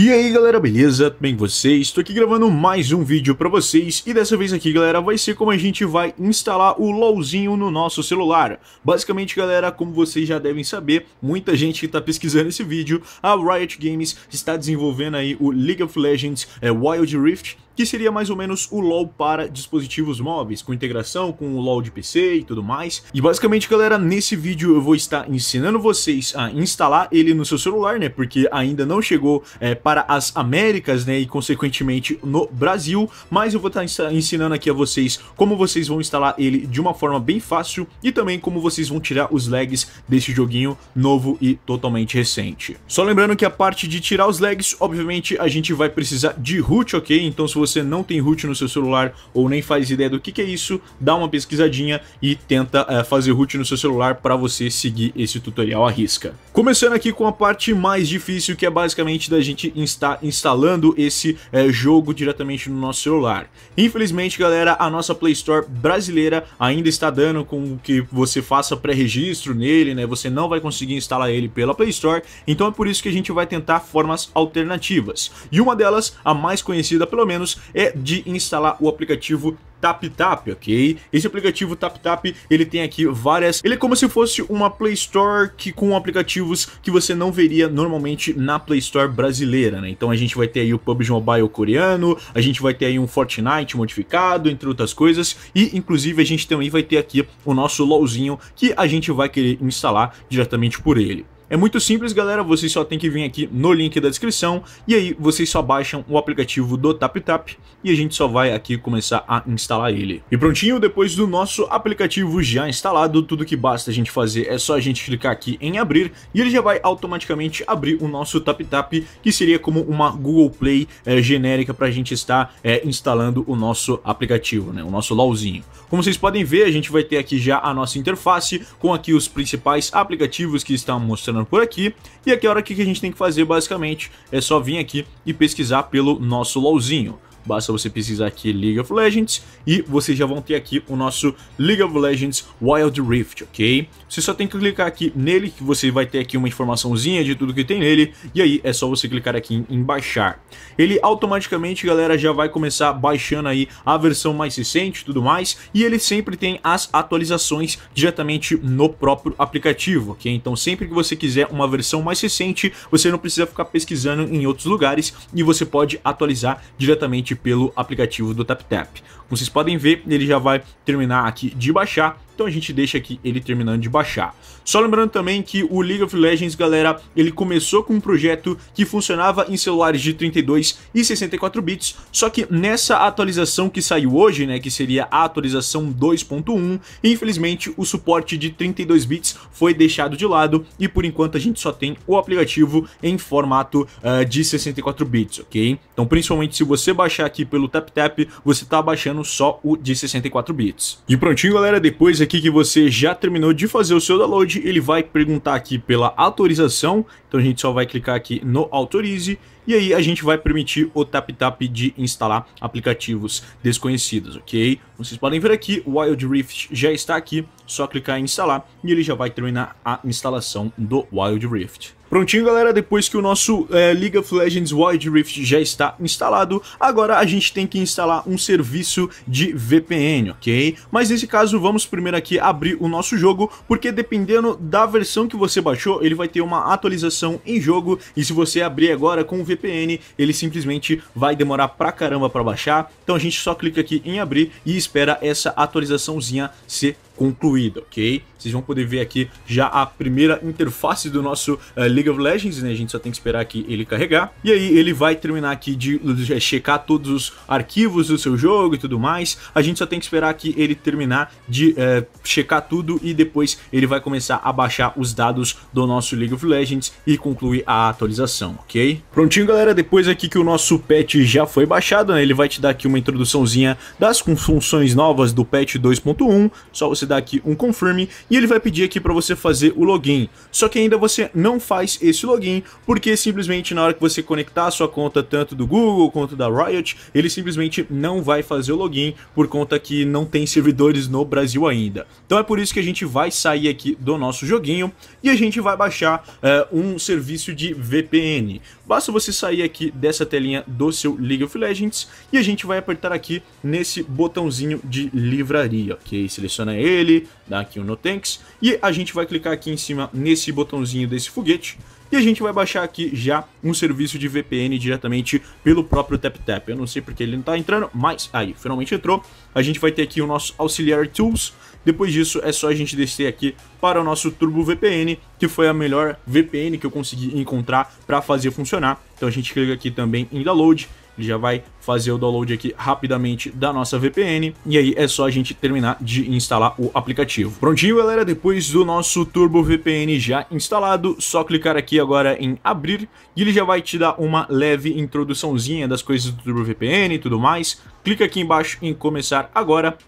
E aí galera, beleza? Tudo bem com vocês? Estou aqui gravando mais um vídeo para vocês e dessa vez aqui galera, vai ser como a gente vai instalar o LOLzinho no nosso celular. Basicamente galera, como vocês já devem saber, muita gente que está pesquisando esse vídeo, a Riot Games está desenvolvendo aí o League of Legends é, Wild Rift que seria mais ou menos o LoL para dispositivos móveis, com integração com o LoL de PC e tudo mais. E basicamente, galera, nesse vídeo eu vou estar ensinando vocês a instalar ele no seu celular, né, porque ainda não chegou é, para as Américas, né, e consequentemente no Brasil, mas eu vou estar tá ensinando aqui a vocês como vocês vão instalar ele de uma forma bem fácil e também como vocês vão tirar os lags desse joguinho novo e totalmente recente. Só lembrando que a parte de tirar os lags, obviamente a gente vai precisar de root, ok? Então se você não tem root no seu celular ou nem faz ideia do que, que é isso, dá uma pesquisadinha e tenta é, fazer root no seu celular para você seguir esse tutorial à risca. Começando aqui com a parte mais difícil, que é basicamente da gente insta instalando esse é, jogo diretamente no nosso celular. Infelizmente, galera, a nossa Play Store brasileira ainda está dando com que você faça pré-registro nele, né? Você não vai conseguir instalar ele pela Play Store, então é por isso que a gente vai tentar formas alternativas. E uma delas, a mais conhecida pelo menos, é de instalar o aplicativo TapTap, ok? Esse aplicativo TapTap, ele tem aqui várias... Ele é como se fosse uma Play Store que, com aplicativos que você não veria normalmente na Play Store brasileira, né? Então a gente vai ter aí o PUBG Mobile coreano, a gente vai ter aí um Fortnite modificado, entre outras coisas, e inclusive a gente também vai ter aqui o nosso LoLzinho que a gente vai querer instalar diretamente por ele. É muito simples, galera, vocês só tem que vir aqui no link da descrição e aí vocês só baixam o aplicativo do TapTap e a gente só vai aqui começar a instalar ele. E prontinho, depois do nosso aplicativo já instalado, tudo que basta a gente fazer é só a gente clicar aqui em abrir e ele já vai automaticamente abrir o nosso TapTap, que seria como uma Google Play é, genérica para a gente estar é, instalando o nosso aplicativo, né, o nosso LOLzinho. Como vocês podem ver, a gente vai ter aqui já a nossa interface com aqui os principais aplicativos que estão mostrando terminando por aqui. E aqui é a hora que a gente tem que fazer, basicamente, é só vir aqui e pesquisar pelo nosso LOLzinho. Basta você pesquisar aqui League of Legends e vocês já vão ter aqui o nosso League of Legends Wild Rift, ok? Você só tem que clicar aqui nele que você vai ter aqui uma informaçãozinha de tudo que tem nele e aí é só você clicar aqui em baixar. Ele automaticamente, galera, já vai começar baixando aí a versão mais recente e tudo mais e ele sempre tem as atualizações diretamente no próprio aplicativo, ok? Então sempre que você quiser uma versão mais recente, você não precisa ficar pesquisando em outros lugares e você pode atualizar diretamente pelo aplicativo do TapTap. Como vocês podem ver, ele já vai terminar aqui de baixar então a gente deixa aqui ele terminando de baixar. Só lembrando também que o League of Legends, galera, ele começou com um projeto que funcionava em celulares de 32 e 64 bits, só que nessa atualização que saiu hoje, né, que seria a atualização 2.1, infelizmente o suporte de 32 bits foi deixado de lado e por enquanto a gente só tem o aplicativo em formato uh, de 64 bits, ok? Então principalmente se você baixar aqui pelo TapTap, -tap, você tá baixando só o de 64 bits. E prontinho, galera, depois aqui aqui que você já terminou de fazer o seu download, ele vai perguntar aqui pela autorização, então a gente só vai clicar aqui no autorize e aí a gente vai permitir o TapTap de instalar aplicativos desconhecidos, ok? Vocês podem ver aqui, o Wild Rift já está aqui, só clicar em instalar e ele já vai terminar a instalação do Wild Rift. Prontinho, galera, depois que o nosso é, League of Legends Wild Rift já está instalado, agora a gente tem que instalar um serviço de VPN, ok? Mas nesse caso, vamos primeiro aqui abrir o nosso jogo, porque dependendo da versão que você baixou, ele vai ter uma atualização em jogo, e se você abrir agora com o VPN, VPN, ele simplesmente vai demorar pra caramba para baixar. Então a gente só clica aqui em abrir e espera essa atualizaçãozinha ser concluída, ok? Vocês vão poder ver aqui já a primeira interface do nosso uh, League of Legends, né? A gente só tem que esperar aqui ele carregar. E aí ele vai terminar aqui de, de eh, checar todos os arquivos do seu jogo e tudo mais. A gente só tem que esperar aqui ele terminar de uh, checar tudo e depois ele vai começar a baixar os dados do nosso League of Legends e concluir a atualização, ok? Prontinho, galera. Depois aqui que o nosso patch já foi baixado, né? Ele vai te dar aqui uma introduçãozinha das funções novas do patch 2.1. Só você dar aqui um confirm e ele vai pedir aqui para você fazer o login. Só que ainda você não faz esse login, porque simplesmente na hora que você conectar a sua conta tanto do Google quanto da Riot, ele simplesmente não vai fazer o login por conta que não tem servidores no Brasil ainda. Então é por isso que a gente vai sair aqui do nosso joguinho e a gente vai baixar é, um serviço de VPN. Basta você sair aqui dessa telinha do seu League of Legends e a gente vai apertar aqui nesse botãozinho de livraria, ok? Seleciona ele dele, da Kill No Tanks, e a gente vai clicar aqui em cima nesse botãozinho desse foguete, e a gente vai baixar aqui já um serviço de VPN diretamente pelo próprio TapTap. Eu não sei porque ele não está entrando, mas aí, finalmente entrou. A gente vai ter aqui o nosso Auxiliary Tools. Depois disso, é só a gente descer aqui para o nosso Turbo VPN, que foi a melhor VPN que eu consegui encontrar para fazer funcionar. Então a gente clica aqui também em Download ele já vai fazer o download aqui rapidamente da nossa VPN e aí é só a gente terminar de instalar o aplicativo. Prontinho, galera, depois do nosso Turbo VPN já instalado, só clicar aqui agora em abrir e ele já vai te dar uma leve introduçãozinha das coisas do Turbo VPN e tudo mais. Clica aqui embaixo em começar agora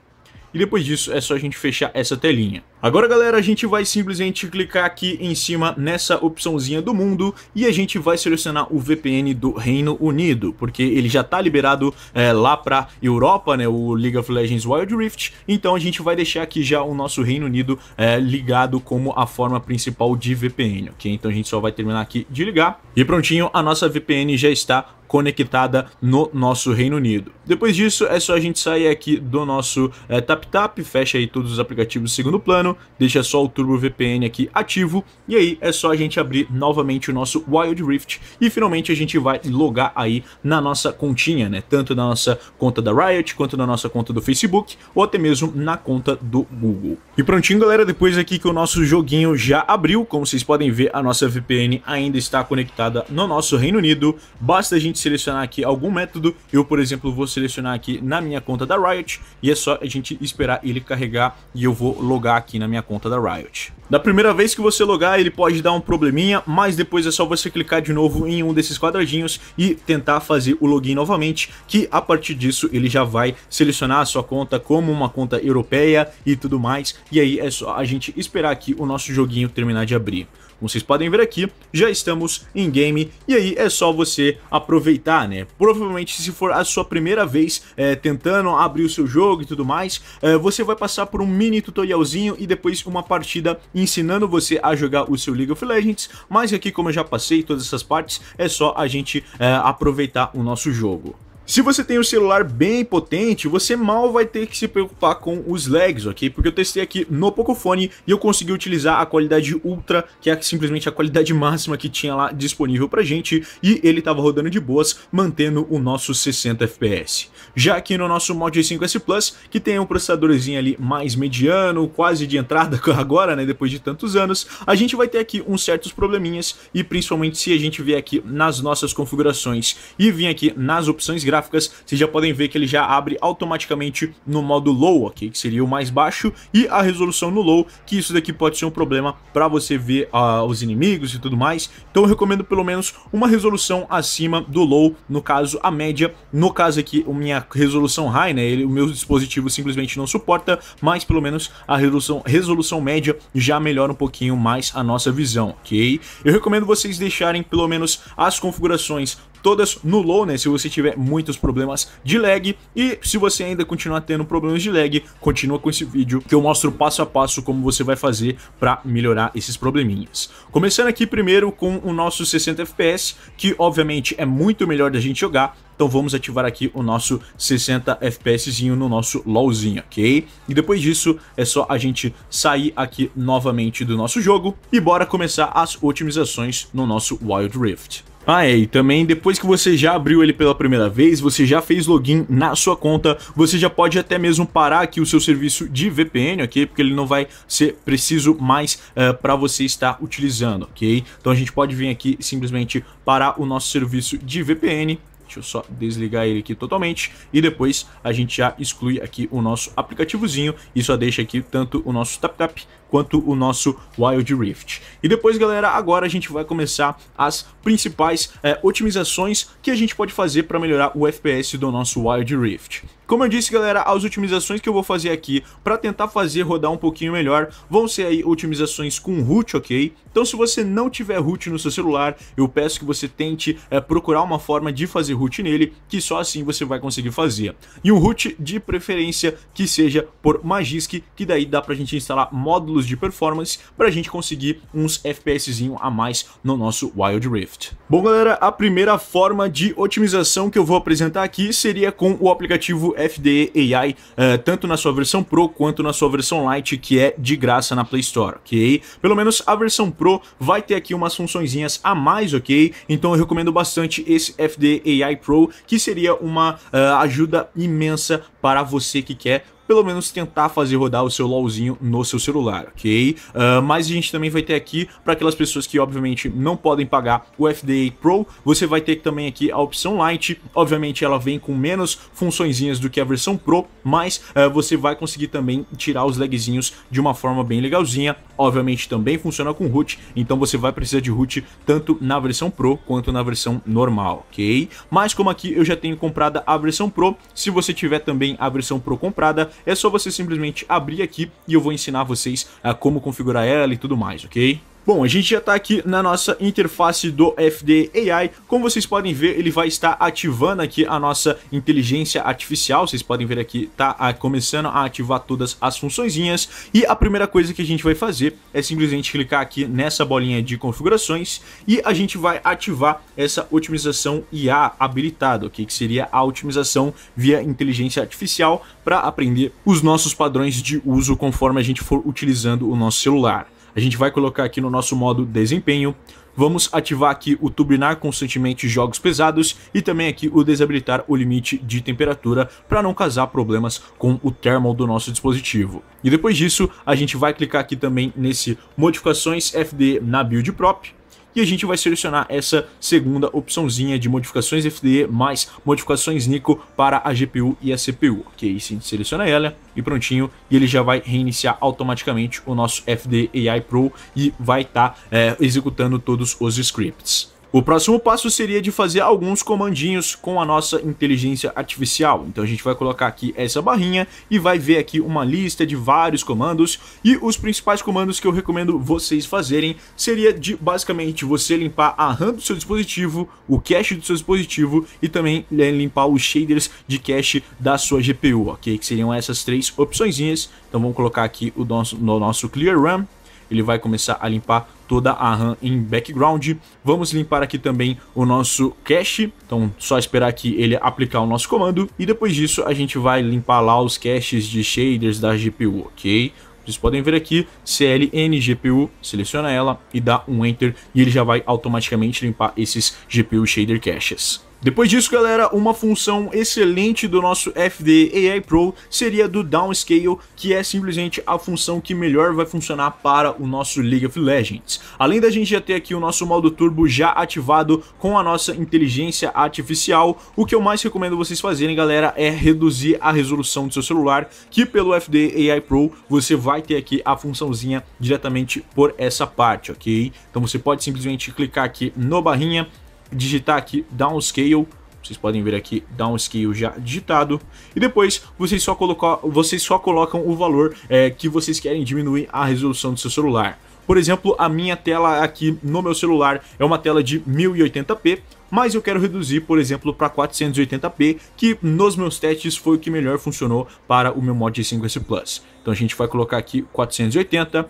e depois disso é só a gente fechar essa telinha. Agora galera, a gente vai simplesmente clicar aqui em cima nessa opçãozinha do mundo e a gente vai selecionar o VPN do Reino Unido, porque ele já tá liberado é, lá pra Europa, né, o League of Legends Wild Rift, então a gente vai deixar aqui já o nosso Reino Unido é, ligado como a forma principal de VPN, ok? Então a gente só vai terminar aqui de ligar e prontinho, a nossa VPN já está conectada no nosso Reino Unido. Depois disso, é só a gente sair aqui do nosso é, TapTap, -tap, fecha aí todos os aplicativos segundo plano, deixa só o Turbo VPN aqui ativo e aí é só a gente abrir novamente o nosso Wild Rift e finalmente a gente vai logar aí na nossa continha, né? Tanto na nossa conta da Riot, quanto na nossa conta do Facebook ou até mesmo na conta do Google. E prontinho, galera, depois aqui que o nosso joguinho já abriu, como vocês podem ver, a nossa VPN ainda está conectada no nosso Reino Unido. Basta a gente selecionar aqui algum método. Eu, por exemplo, vou selecionar aqui na minha conta da Riot e é só a gente esperar ele carregar e eu vou logar aqui na minha conta da Riot. Da primeira vez que você logar, ele pode dar um probleminha, mas depois é só você clicar de novo em um desses quadradinhos e tentar fazer o login novamente, que a partir disso ele já vai selecionar a sua conta como uma conta europeia e tudo mais, e aí é só a gente esperar aqui o nosso joguinho terminar de abrir. Como vocês podem ver aqui, já estamos em game e aí é só você aproveitar, né? Provavelmente se for a sua primeira vez é, tentando abrir o seu jogo e tudo mais, é, você vai passar por um mini tutorialzinho e depois uma partida ensinando você a jogar o seu League of Legends, mas aqui como eu já passei todas essas partes, é só a gente é, aproveitar o nosso jogo. Se você tem um celular bem potente, você mal vai ter que se preocupar com os lags, ok? Porque eu testei aqui no Pocophone e eu consegui utilizar a qualidade ultra, que é simplesmente a qualidade máxima que tinha lá disponível pra gente, e ele tava rodando de boas, mantendo o nosso 60 FPS. Já aqui no nosso Mod 5S Plus, que tem um processadorzinho ali mais mediano, quase de entrada agora, né, depois de tantos anos, a gente vai ter aqui uns certos probleminhas, e principalmente se a gente vier aqui nas nossas configurações e vir aqui nas opções gráficas, gráficas, vocês já podem ver que ele já abre automaticamente no modo low que seria o mais baixo, e a resolução no low, que isso daqui pode ser um problema para você ver uh, os inimigos e tudo mais. Então eu recomendo pelo menos uma resolução acima do low, no caso a média, no caso aqui a minha resolução high, né, ele, o meu dispositivo simplesmente não suporta, mas pelo menos a resolução, resolução média já melhora um pouquinho mais a nossa visão, ok? Eu recomendo vocês deixarem pelo menos as configurações todas no low né se você tiver muitos problemas de lag. E se você ainda continuar tendo problemas de lag, continua com esse vídeo que eu mostro passo a passo como você vai fazer para melhorar esses probleminhas. Começando aqui primeiro com o nosso 60 FPS, que obviamente é muito melhor da gente jogar, então vamos ativar aqui o nosso 60 FPSzinho no nosso LOLzinho, ok? E depois disso é só a gente sair aqui novamente do nosso jogo e bora começar as otimizações no nosso Wild Rift. Ah, é, e também depois que você já abriu ele pela primeira vez, você já fez login na sua conta, você já pode até mesmo parar aqui o seu serviço de VPN, ok? Porque ele não vai ser preciso mais uh, eh, para você estar utilizando, ok? Então a gente pode vir aqui simplesmente parar o nosso serviço de VPN Deixa eu só desligar ele aqui totalmente e depois a gente já exclui aqui o nosso aplicativozinho e só deixa aqui tanto o nosso tap tap quanto o nosso Wild Rift. E depois, galera, agora a gente vai começar as principais é, otimizações que a gente pode fazer para melhorar o FPS do nosso Wild Rift. Como eu disse, galera, as otimizações que eu vou fazer aqui para tentar fazer rodar um pouquinho melhor vão ser aí otimizações com root, ok? Então se você não tiver root no seu celular, eu peço que você tente é, procurar uma forma de fazer root nele, que só assim você vai conseguir fazer. E um root de preferência que seja por Magisk, que daí dá pra gente instalar módulos de performance para a gente conseguir uns FPSzinho a mais no nosso Wild Rift. Bom galera, a primeira forma de otimização que eu vou apresentar aqui seria com o aplicativo FDE AI, uh, eh, tanto na sua versão Pro quanto na sua versão Lite, que é de graça na Play Store, ok? Pelo menos a versão Pro vai ter aqui umas funçõezinhas a mais, ok? Então eu recomendo bastante esse FDE AI Pro, que seria uma uh, ajuda imensa para você que quer pelo menos tentar fazer rodar o seu LOLzinho no seu celular, ok? Uh, mas a gente também vai ter aqui, para aquelas pessoas que obviamente não podem pagar o FDA Pro, você vai ter também aqui a opção Lite, obviamente ela vem com menos funçõezinhas do que a versão Pro, mas uh, você vai conseguir também tirar os lagzinhos de uma forma bem legalzinha, obviamente também funciona com root, então você vai precisar de root tanto na versão Pro quanto na versão normal, ok? Mas como aqui eu já tenho comprada a versão Pro, se você tiver também a versão Pro comprada, é só você simplesmente abrir aqui e eu vou ensinar vocês a ah, como configurar ela e tudo mais, ok? Bom, a gente já está aqui na nossa interface do FD AI. Como vocês podem ver, ele vai estar ativando aqui a nossa inteligência artificial. Vocês podem ver aqui, está começando a ativar todas as funçõezinhas. E a primeira coisa que a gente vai fazer é simplesmente clicar aqui nessa bolinha de configurações e a gente vai ativar essa otimização IA habilitada, o Que seria a otimização via inteligência artificial para aprender os nossos padrões de uso conforme a gente for utilizando o nosso celular a gente vai colocar aqui no nosso modo desempenho, vamos ativar aqui o turbinar constantemente jogos pesados e também aqui o desabilitar o limite de temperatura para não causar problemas com o thermal do nosso dispositivo. E depois disso, a gente vai clicar aqui também nesse modificações FD na build prop, e a gente vai selecionar essa segunda opçãozinha de modificações FDE mais modificações NICO para a GPU e a CPU. Ok, sim, seleciona ela e prontinho, e ele já vai reiniciar automaticamente o nosso FDE AI Pro e vai estar tá, é, executando todos os scripts. O próximo passo seria de fazer alguns comandinhos com a nossa inteligência artificial. Então a gente vai colocar aqui essa barrinha e vai ver aqui uma lista de vários comandos e os principais comandos que eu recomendo vocês fazerem seria de basicamente você limpar a RAM do seu dispositivo, o cache do seu dispositivo e também né, limpar os shaders de cache da sua GPU, ok? Que seriam essas três opçõezinhas. Então vamos colocar aqui o nosso, no nosso Clear RAM, ele vai começar a limpar toda a RAM em background. Vamos limpar aqui também o nosso cache, então só esperar que ele aplicar o nosso comando e depois disso a gente vai limpar lá os caches de shaders da GPU, ok? Vocês podem ver aqui, CLNGPU, seleciona ela e dá um Enter e ele já vai automaticamente limpar esses GPU Shader Caches. Depois disso, galera, uma função excelente do nosso FD AI Pro seria do Downscale, que é simplesmente a função que melhor vai funcionar para o nosso League of Legends. Além da gente já ter aqui o nosso modo turbo já ativado com a nossa inteligência artificial, o que eu mais recomendo vocês fazerem, galera, é reduzir a resolução do seu celular, que pelo FD AI Pro você vai ter aqui a funçãozinha diretamente por essa parte, ok? Então você pode simplesmente clicar aqui no barrinha, digitar aqui downscale, vocês podem ver aqui downscale já digitado, e depois vocês só, colocam vocês só colocam o valor é, que vocês querem diminuir a resolução do seu celular. Por exemplo, a minha tela aqui no meu celular é uma tela de 1080p, mas eu quero reduzir, por exemplo, para 480p, que nos meus testes foi o que melhor funcionou para o meu Mod 5S Plus. Então a gente vai colocar aqui 480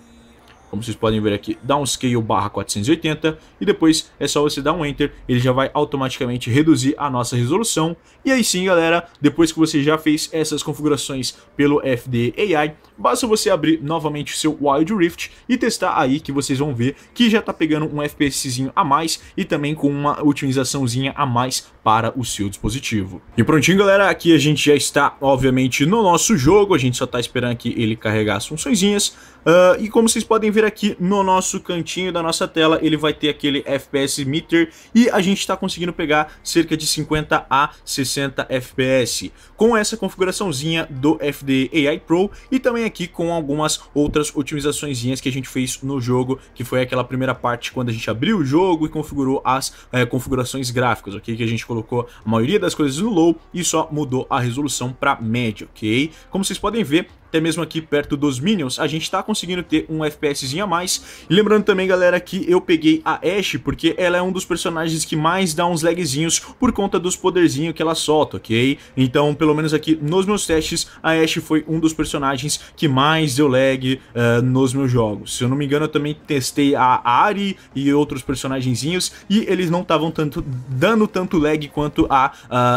como vocês podem ver aqui, downscale barra 480 e depois é só você dar um enter, ele já vai automaticamente reduzir a nossa resolução. E aí sim, galera, depois que você já fez essas configurações pelo FD AI, basta você abrir novamente o seu Wild Rift e testar aí que vocês vão ver que já tá pegando um FPSzinho a mais e também com uma otimizaçãozinha a mais para o seu dispositivo. E prontinho, galera, aqui a gente já está, obviamente, no nosso jogo, a gente só está esperando aqui ele carregar as funçõezinhas, uh, e como vocês podem ver aqui no nosso cantinho da nossa tela, ele vai ter aquele FPS meter, e a gente está conseguindo pegar cerca de 50 a 60 FPS, com essa configuraçãozinha do FD AI Pro, e também aqui com algumas outras otimizaçõezinhas que a gente fez no jogo, que foi aquela primeira parte quando a gente abriu o jogo e configurou as é, configurações gráficas, ok? Que a gente colocou a maioria das coisas no low e só mudou a resolução para médio, ok? Como vocês podem ver, até mesmo aqui perto dos Minions, a gente tá conseguindo ter um FPSzinho a mais. E lembrando também, galera, que eu peguei a Ashe, porque ela é um dos personagens que mais dá uns lagzinhos por conta dos poderzinhos que ela solta, ok? Então, pelo menos aqui nos meus testes, a Ashe foi um dos personagens que mais deu lag uh, nos meus jogos. Se eu não me engano, eu também testei a Ari e outros personagenzinhos, e eles não estavam tanto dando tanto lag quanto a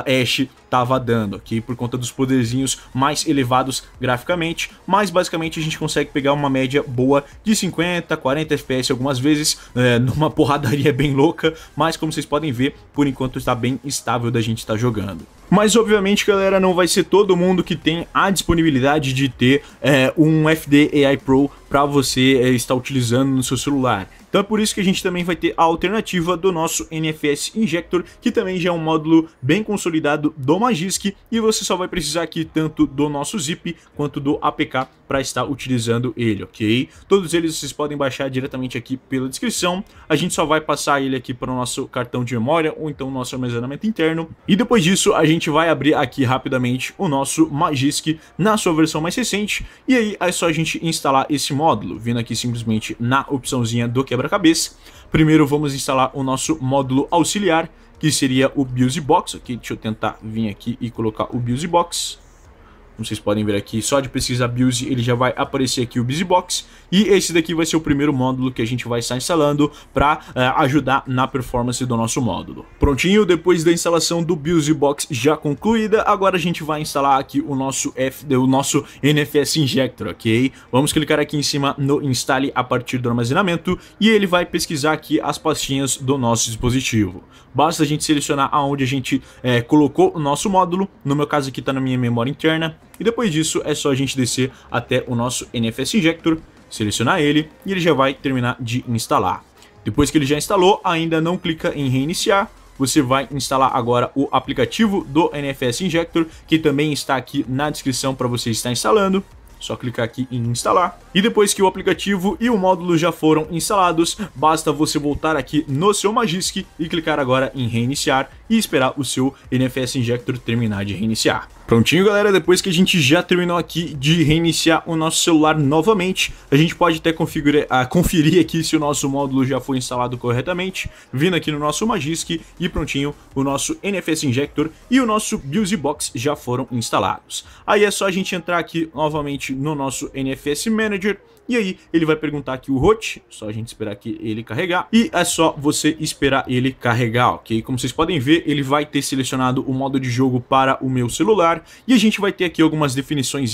uh, Ashe estava dando, aqui por conta dos poderzinhos mais elevados graficamente, mas basicamente a gente consegue pegar uma média boa de 50, 40 FPS algumas vezes, é, numa porradaria bem louca, mas como vocês podem ver, por enquanto está bem estável da gente estar tá jogando. Mas obviamente, galera, não vai ser todo mundo que tem a disponibilidade de ter é, um FD AI Pro para você é, estar utilizando no seu celular. Então é por isso que a gente também vai ter a alternativa do nosso NFS Injector, que também já é um módulo bem consolidado do Magisk, e você só vai precisar aqui tanto do nosso zip quanto do APK para estar utilizando ele, ok? Todos eles vocês podem baixar diretamente aqui pela descrição. A gente só vai passar ele aqui para o nosso cartão de memória ou então nosso armazenamento interno. E depois disso, a gente vai abrir aqui rapidamente o nosso Magisk na sua versão mais recente. E aí é só a gente instalar esse módulo, vindo aqui simplesmente na opçãozinha do quebra quebra-cabeça. Primeiro vamos instalar o nosso módulo auxiliar, que seria o BusyBox. Aqui, deixa eu tentar vir aqui e colocar o BusyBox como vocês podem ver aqui, só de pesquisar BIOS ele já vai aparecer aqui o Busy Box e esse daqui vai ser o primeiro módulo que a gente vai estar instalando para uh, eh, ajudar na performance do nosso módulo. Prontinho, depois da instalação do Busy Box já concluída, agora a gente vai instalar aqui o nosso, F, o nosso NFS Injector, ok? Vamos clicar aqui em cima no Instale a partir do armazenamento e ele vai pesquisar aqui as pastinhas do nosso dispositivo. Basta a gente selecionar aonde a gente é, colocou o nosso módulo, no meu caso aqui está na minha memória interna, e depois disso é só a gente descer até o nosso NFS Injector, selecionar ele e ele já vai terminar de instalar. Depois que ele já instalou, ainda não clica em reiniciar, você vai instalar agora o aplicativo do NFS Injector, que também está aqui na descrição para você estar instalando. Só clicar aqui em instalar. E depois que o aplicativo e o módulo já foram instalados, basta você voltar aqui no seu Magisk e clicar agora em reiniciar e esperar o seu NFS Injector terminar de reiniciar. Prontinho, galera, depois que a gente já terminou aqui de reiniciar o nosso celular novamente, a gente pode até configurar, ah, conferir aqui se o nosso módulo já foi instalado corretamente, vindo aqui no nosso Magisk e prontinho, o nosso NFS Injector e o nosso BUSY Box já foram instalados. Aí é só a gente entrar aqui novamente no nosso NFS Manager, e aí ele vai perguntar aqui o root, só a gente esperar que ele carregar. E é só você esperar ele carregar, ok? Como vocês podem ver, ele vai ter selecionado o modo de jogo para o meu celular. E a gente vai ter aqui algumas definições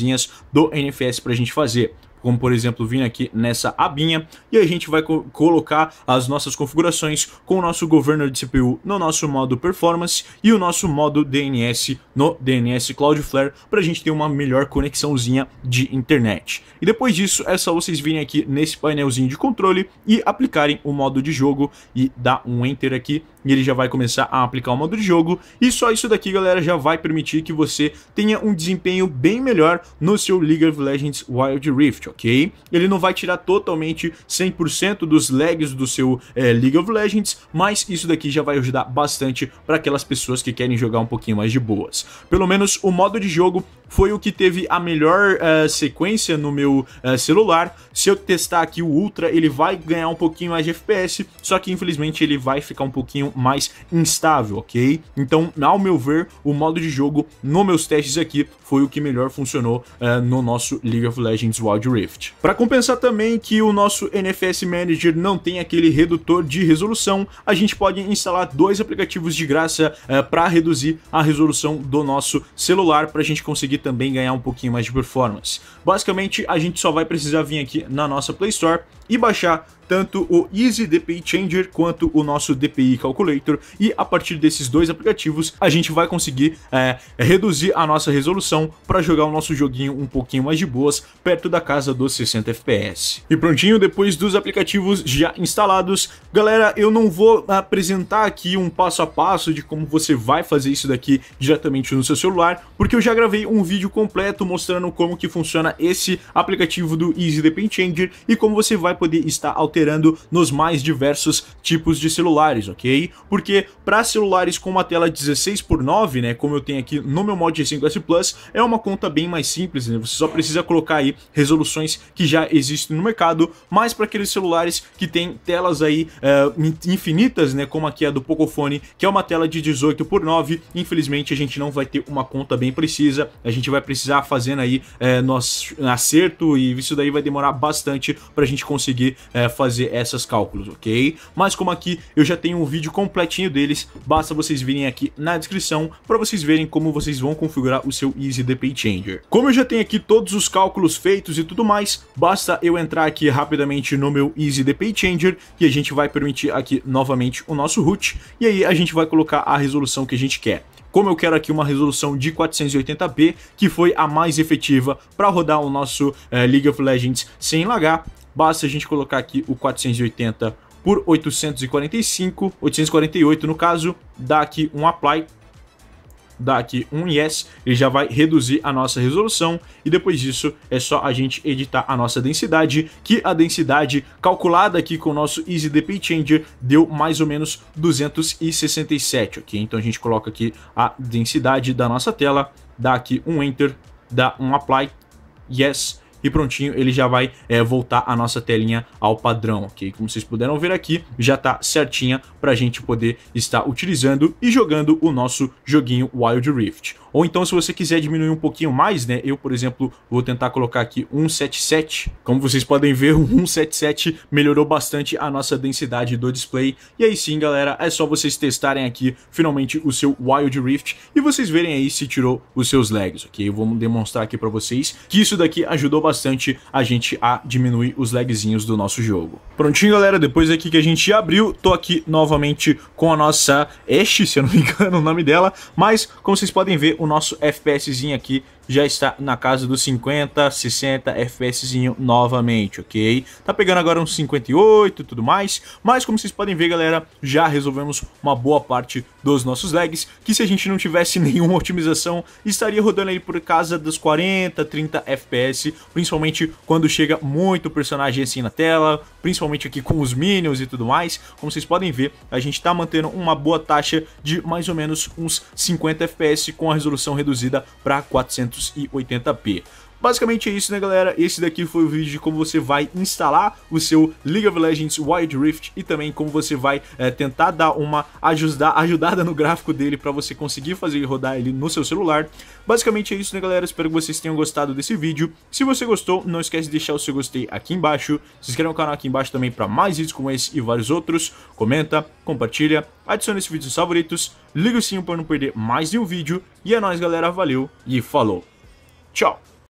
do NFS para a gente fazer como por exemplo vir aqui nessa abinha e a gente vai co colocar as nossas configurações com o nosso governo de CPU no nosso modo performance e o nosso modo DNS no DNS Cloudflare para a gente ter uma melhor conexãozinha de internet. E depois disso é só vocês virem aqui nesse painelzinho de controle e aplicarem o modo de jogo e dar um enter aqui e ele já vai começar a aplicar o modo de jogo. E só isso daqui, galera, já vai permitir que você tenha um desempenho bem melhor no seu League of Legends Wild Rift, ok? Ele não vai tirar totalmente 100% dos lags do seu é, League of Legends, mas isso daqui já vai ajudar bastante para aquelas pessoas que querem jogar um pouquinho mais de boas. Pelo menos o modo de jogo foi o que teve a melhor uh, sequência no meu uh, celular. Se eu testar aqui o Ultra, ele vai ganhar um pouquinho mais de FPS, só que infelizmente ele vai ficar um pouquinho mais instável, ok? Então, ao meu ver, o modo de jogo nos meus testes aqui foi o que melhor funcionou uh, no nosso League of Legends Wild Rift. Para compensar também que o nosso NFS Manager não tem aquele redutor de resolução, a gente pode instalar dois aplicativos de graça uh, eh, para reduzir a resolução do nosso celular para a gente conseguir também ganhar um pouquinho mais de performance. Basicamente, a gente só vai precisar vir aqui na nossa Play Store e baixar tanto o Easy DPI Changer quanto o nosso DPI Calculator e a partir desses dois aplicativos a gente vai conseguir é, reduzir a nossa resolução para jogar o nosso joguinho um pouquinho mais de boas perto da casa dos 60 FPS. E prontinho, depois dos aplicativos já instalados, galera, eu não vou apresentar aqui um passo a passo de como você vai fazer isso daqui diretamente no seu celular, porque eu já gravei um vídeo completo mostrando como que funciona esse aplicativo do Easy DPI Changer e como você vai poder estar alterando nos mais diversos tipos de celulares, ok? Porque para celulares com uma tela 16 por 9, né, como eu tenho aqui no meu Mod G5S Plus, é uma conta bem mais simples, né? Você só precisa colocar aí resoluções que já existem no mercado, mas para aqueles celulares que têm telas aí eh, infinitas, né, como aqui a do Pocophone, que é uma tela de 18 por 9, infelizmente a gente não vai ter uma conta bem precisa, a gente vai precisar fazendo aí eh, nosso acerto e isso daí vai demorar bastante para a gente conseguir conseguir é, fazer esses cálculos, ok? Mas como aqui eu já tenho um vídeo completinho deles, basta vocês virem aqui na descrição para vocês verem como vocês vão configurar o seu Easy DPI Changer. Como eu já tenho aqui todos os cálculos feitos e tudo mais, basta eu entrar aqui rapidamente no meu Easy DPI Changer e a gente vai permitir aqui novamente o nosso root e aí a gente vai colocar a resolução que a gente quer. Como eu quero aqui uma resolução de 480p, que foi a mais efetiva para rodar o nosso é, League of Legends sem lagar, Basta a gente colocar aqui o 480 por 845, 848 no caso, dá aqui um apply, dá aqui um yes, ele já vai reduzir a nossa resolução e depois disso é só a gente editar a nossa densidade, que a densidade calculada aqui com o nosso Easy DP Changer deu mais ou menos 267, ok? Então a gente coloca aqui a densidade da nossa tela, dá aqui um enter, dá um apply, yes, e prontinho, ele já vai é, voltar a nossa telinha ao padrão, ok? Como vocês puderam ver aqui, já tá certinha para gente poder estar utilizando e jogando o nosso joguinho Wild Rift. Ou então, se você quiser diminuir um pouquinho mais, né? Eu, por exemplo, vou tentar colocar aqui 177. Como vocês podem ver, o 177 melhorou bastante a nossa densidade do display. E aí sim, galera, é só vocês testarem aqui, finalmente, o seu Wild Rift e vocês verem aí se tirou os seus lags, ok? Eu vou demonstrar aqui para vocês que isso daqui ajudou bastante bastante, a gente a diminui os lagzinhos do nosso jogo. Prontinho, galera, depois aqui que a gente abriu, tô aqui novamente com a nossa Ashe, se eu não me engano o nome dela, mas como vocês podem ver, o nosso FPSzinho aqui já está na casa dos 50, 60 fps novamente, ok? Tá pegando agora uns 58 e tudo mais, mas como vocês podem ver, galera, já resolvemos uma boa parte dos nossos lags, que se a gente não tivesse nenhuma otimização, estaria rodando aí por casa dos 40, 30 FPS, principalmente quando chega muito personagem assim na tela, principalmente aqui com os minions e tudo mais. Como vocês podem ver, a gente está mantendo uma boa taxa de mais ou menos uns 50 FPS com a resolução reduzida para 480p. Basicamente é isso, né, galera? Esse daqui foi o vídeo de como você vai instalar o seu League of Legends Wild Rift e também como você vai é, tentar dar uma ajudar, ajudada no gráfico dele para você conseguir fazer rodar ele no seu celular. Basicamente é isso, né, galera? Espero que vocês tenham gostado desse vídeo. Se você gostou, não esquece de deixar o seu gostei aqui embaixo. Se inscreve no canal aqui embaixo também para mais vídeos como esse e vários outros. Comenta, compartilha, adiciona esse vídeo aos favoritos, liga o sininho para não perder mais nenhum vídeo. E é nóis, galera. Valeu e falou. Tchau!